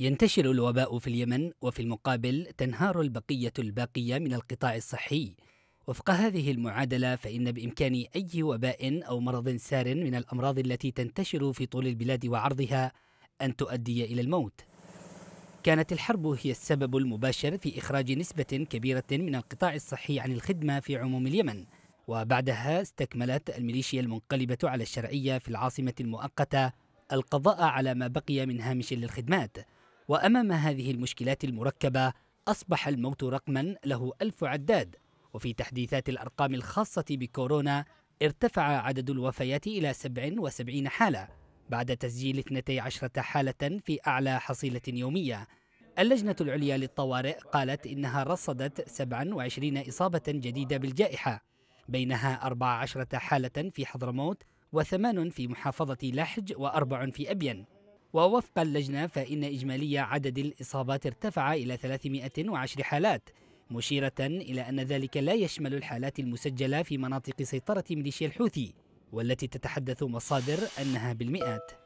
ينتشر الوباء في اليمن وفي المقابل تنهار البقية الباقية من القطاع الصحي وفق هذه المعادلة فإن بإمكان أي وباء أو مرض سار من الأمراض التي تنتشر في طول البلاد وعرضها أن تؤدي إلى الموت كانت الحرب هي السبب المباشر في إخراج نسبة كبيرة من القطاع الصحي عن الخدمة في عموم اليمن وبعدها استكملت الميليشيا المنقلبة على الشرعية في العاصمة المؤقتة القضاء على ما بقي من هامش للخدمات وأمام هذه المشكلات المركبة أصبح الموت رقما له ألف عداد وفي تحديثات الأرقام الخاصة بكورونا ارتفع عدد الوفيات إلى 77 حالة بعد تسجيل 12 حالة في أعلى حصيلة يومية اللجنة العليا للطوارئ قالت إنها رصدت 27 إصابة جديدة بالجائحة بينها 14 حالة في حضرموت وثمان في محافظة لحج وأربع في أبين ووفق اللجنة فإن إجمالي عدد الإصابات ارتفع إلى 310 حالات مشيرة إلى أن ذلك لا يشمل الحالات المسجلة في مناطق سيطرة ميليشيا الحوثي والتي تتحدث مصادر أنها بالمئات